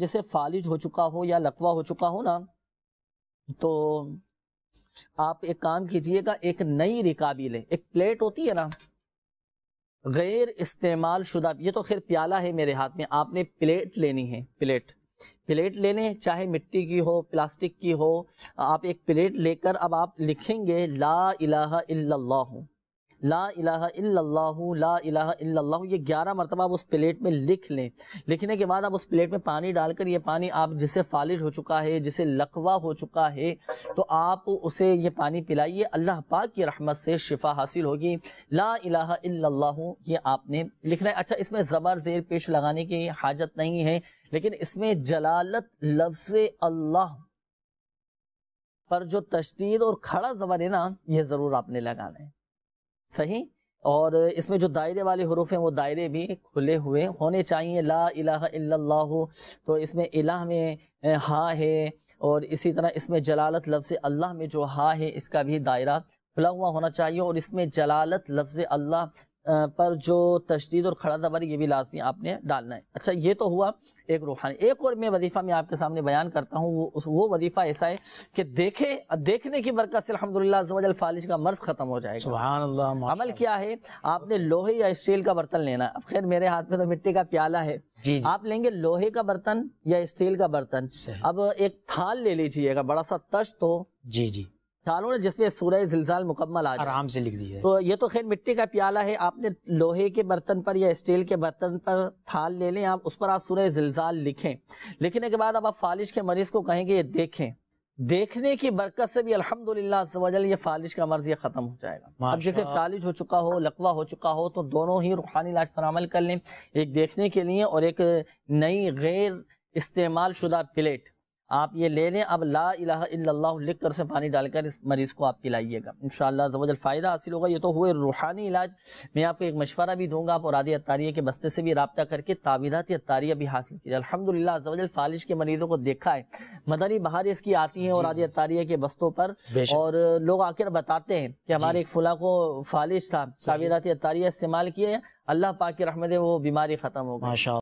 जैसे फालिज हो चुका हो या लकवा हो चुका हो ना तो आप एक काम कीजिएगा एक नई रिकाबी लें एक प्लेट होती है ना गैर इस्तेमाल शुदा ये तो खैर प्याला है मेरे हाथ में आपने प्लेट लेनी है प्लेट प्लेट लेने चाहे मिट्टी की हो प्लास्टिक की हो आप एक प्लेट लेकर अब आप लिखेंगे ला इलाहा इल्लल्लाह ला इलाहा ला इलाहा ये ग्यारह मरतबा आप उस प्लेट में लिख लें लिखने के बाद आप उस प्लेट में पानी डालकर ये पानी आप जिसे फालिज हो चुका है जिसे लकवा हो चुका है तो आप उसे ये पानी पिलाइए अल्लाह पाक की रहमत से शिफा हासिल होगी ला इलाहा ये आपने लिखना है अच्छा इसमें ज़बर ज़ेर पेश लगाने की हाजत नहीं है लेकिन इसमें जलालत लफ्ज़ अल्लाह पर जो तशदीद और खड़ा ज़बर है ना ये ज़रूर आपने लगाना है सही और इसमें जो दायरे वाले हरूफ हैं वो दायरे भी खुले हुए होने चाहिए ला इलाह तो इसमें इलाह में हा है और इसी तरह इसमें जलालत लफ्ज़ अल्लाह में जो हा है इसका भी दायरा खुला हुआ होना चाहिए और इसमें जलालत लफ्ज़ अल्लाह पर जो तशदीद और खड़ा दबर ये भी लाजमी आपने डालना है अच्छा ये तो हुआ एक रूहानी एक और मैं वजीफ़ा मैं आपके सामने बयान करता हूँ वो वो वजीफ़ा ऐसा है कि देखे देखने की बरकत से अलहमदिल्लाजल फालिश का मर्ज ख़त्म हो जाएगा अमल क्या है आपने लोहे या स्टील का बर्तन लेना है अब खैर मेरे हाथ में तो मिट्टी का प्याला है जी, जी आप लेंगे लोहे का बर्तन या स्टील का बर्तन अब एक थाल ले लीजिएगा बड़ा सा तश्त हो जी जी ख्यालों ने जिसमें सूरह जिलजाल मुकम्मल आ आराम से लिख दी है तो ये तो खैर मिट्टी का प्याला है आपने लोहे के बर्तन पर या स्टील के बर्तन पर थाल ले लें आप उस पर आप सूरह जिलजाल लिखें लिखने के बाद अब आप फालिश के मरीज को कहेंगे ये देखें देखने की बरकत से भी अल्हम्दुलिल्लाह ये फालिश का मर्ज ये ख़त्म हो जाएगा अब जैसे फालिश हो चुका हो लकवा हो चुका हो तो दोनों ही रूहानी इलाज पर अमल कर लें एक देखने के लिए और एक नई गैर इस्तेमाल शुदा प्लेट आप ये ले लें अब ला इला लिख कर से पानी डालकर इस मरीज़ को आप पिलाइएगा इन शवजल फ़ायदा हासिल होगा ये तो हुए रूहानी इलाज मैं आपको एक मशवरा भी दूंगा आप और आदि अतारिया के बस्ते से भी रबता करके तावीदात अतारिया भी हासिल कीजिए अलहमदिल्ला अजल फालिश के मरीजों को देखा है मदनी बाहर इसकी आती हैं और आदि अतारिया के बस्तों पर और लोग आकर बताते हैं कि हमारे एक फुला को फालिश था तावीदात अतारिया इस्तेमाल किया अल्लाह पाक रहमत वो बीमारी ख़त्म होगा